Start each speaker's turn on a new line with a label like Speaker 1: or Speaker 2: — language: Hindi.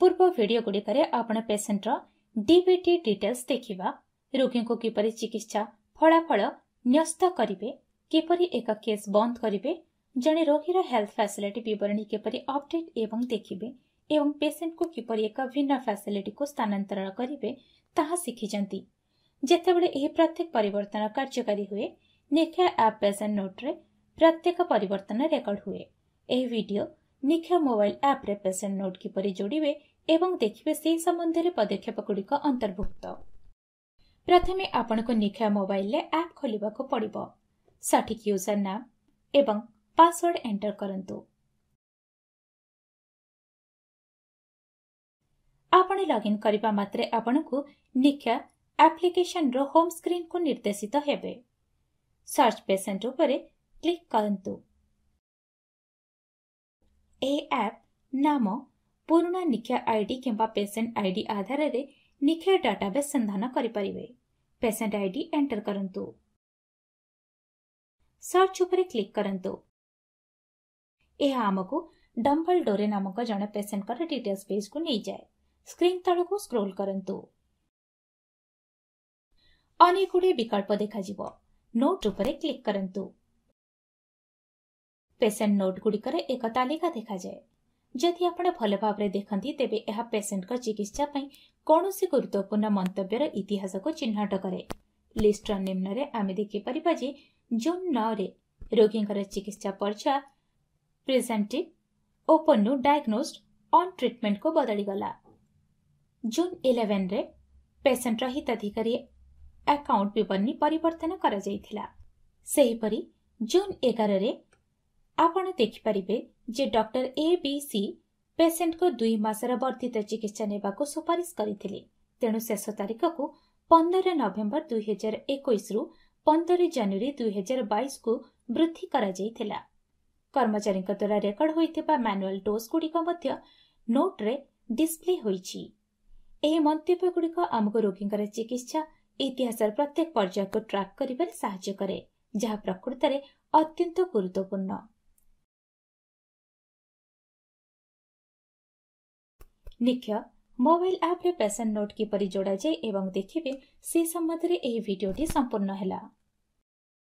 Speaker 1: पूर्व भिडियोगुड़िकर पेसेंटर डीबीटी डिटेल्स देखा रोगी को किपर चिकित्सा फलाफल न्यस्त करे किपर एक केस बंद करे जड़े रोगीर हेल्थ फैसिलिटी बरणी किपर अपडेट एवं देखिए एवं पेसेंट को किपर एक भिन्न फैसिलिटी को स्थानातरण करेंगे ताीखिंट जितेबाला यह प्रत्येक पर कार्यकारी हुए नेक्या एप पेसेंट नोट्रे प्रत्येक पर रेकर्ड हुए यह भिडियो ନିକ୍ଷା ମୋବାଇଲ୍ ଆପ୍ରେ ପେସେଣ୍ଟ ନୋଟ୍ କିପରି ଯୋଡ଼ିବେ ଏବଂ ଦେଖିବେ ସେ ସମ୍ବନ୍ଧରେ ପଦକ୍ଷେପଗୁଡ଼ିକ ଅନ୍ତର୍ଭୁକ୍ତ ପ୍ରଥମେ ଆପଣଙ୍କୁ ନିକ୍ଷା ମୋବାଇଲରେ ଆପ୍ ଖୋଲିବାକୁ ପଡ଼ିବ ସଠିକ୍ ୟୁଜର୍ ନାମ ଏବଂ ପାସୱାର୍ଡ ଏଣ୍ଟର କରନ୍ତୁ ଆପଣ ଲଗ୍ଇନ୍ କରିବା ମାତ୍ରେ ଆପଣଙ୍କୁ ନିକ୍ଷା ଆପ୍ଲିକେସନ୍ର ହୋମ୍ ସ୍କ୍ରିନ୍କୁ ନିର୍ଦ୍ଦେଶିତ ହେବେ ସର୍ଚ୍ଚ ପେସେଣ୍ଟ ଉପରେ କ୍ଲିକ୍ କରନ୍ତୁ ଏହି ଆପ୍ ନାମ ପୁରୁଣା ନିଖ୍ୟା ଆଇଡି କିମ୍ବା ପେସେଣ୍ଟ ଆଇଡି ଆଧାରରେ ନିଖ୍ୟା ଡାଟାବେସ୍ ସନ୍ଧାନ କରିପାରିବେ ପେସେଣ୍ଟ ଆଇଡି ଏଣ୍ଟର କରନ୍ତୁ ସର୍ଚ୍ଚ ଉପରେ କ୍ଲିକ୍ କରନ୍ତୁ ଏହା ଆମକୁ ଡମ୍ବଲ ଡୋରେ ନାମକ ଜଣେ ପେସେଣ୍ଟଙ୍କର ଡିଟେଲ୍ସ ପେଜ୍କୁ ନେଇଯାଏ ସ୍କ୍ରିନ୍ ତଳକୁ ସ୍କ୍ରୋଲ୍ କରନ୍ତୁ ଅନେକ ଗୁଡ଼ିଏ ବିକଳ୍ପ ଦେଖାଯିବ ନୋଟ୍ ଉପରେ କ୍ଲିକ୍ କରନ୍ତୁ पेसेंट नोट गुड़िकर एक तालिका देखाए जदि आप भल भाव देखती तेज यह पेसेंट का चिकित्सापी कौन गुरुत्वपूर्ण मंत्यर इतिहास को चिन्हट कै लिस्टर निम्न आम देखिपर जे जून नौ रोगी चिकित्सा पर्चा प्रेजेटिव ओपन रु डायग्नोस्ड अन् ट्रिटमेंट को बदलीगला जून इलेवेन पेसेंटर हिताधिकारी आकाउंट बरणी पर जून एगार ଆପଣ ଦେଖିପାରିବେ ଯେ ଡକ୍ଟର ଏ ବି ସି ପେସେଣ୍ଟଙ୍କ ଦୁଇ ମାସର ବର୍ଦ୍ଧିତ ଚିକିତ୍ସା ନେବାକୁ ସୁପାରିଶ କରିଥିଲେ ତେଣୁ ଶେଷ ତାରିଖକୁ ପନ୍ଦର ନଭେମ୍ବର ଦୁଇହଜାର ଏକୋଇଶରୁ ପନ୍ଦର ଜାନୁଆରୀ ଦୁଇହଜାର ବାଇଶକୁ ବୃଦ୍ଧି କରାଯାଇଥିଲା କର୍ମଚାରୀଙ୍କ ଦ୍ୱାରା ରେକର୍ଡ ହୋଇଥିବା ମାନୁଆଲ୍ ଡୋଜ୍ଗୁଡ଼ିକ ମଧ୍ୟ ନୋଟ୍ରେ ଡିସ୍ପ୍ଲେ ହୋଇଛି ଏହି ମନ୍ତବ୍ୟଗୁଡ଼ିକ ଆମକୁ ରୋଗୀଙ୍କର ଚିକିତ୍ସା ଇତିହାସର ପ୍ରତ୍ୟେକ ପର୍ଯ୍ୟାୟକୁ ଟ୍ରାକ୍ କରିବାରେ ସାହାଯ୍ୟ କରେ ଯାହା ପ୍ରକୃତରେ ଅତ୍ୟନ୍ତ ଗୁରୁତ୍ୱପୂର୍ଣ୍ଣ निख्य मोबाइल आप्रे पेसेंट नोट किपर जोड़ा जाए देखिए से संबंध में यह भिडटी संपूर्ण है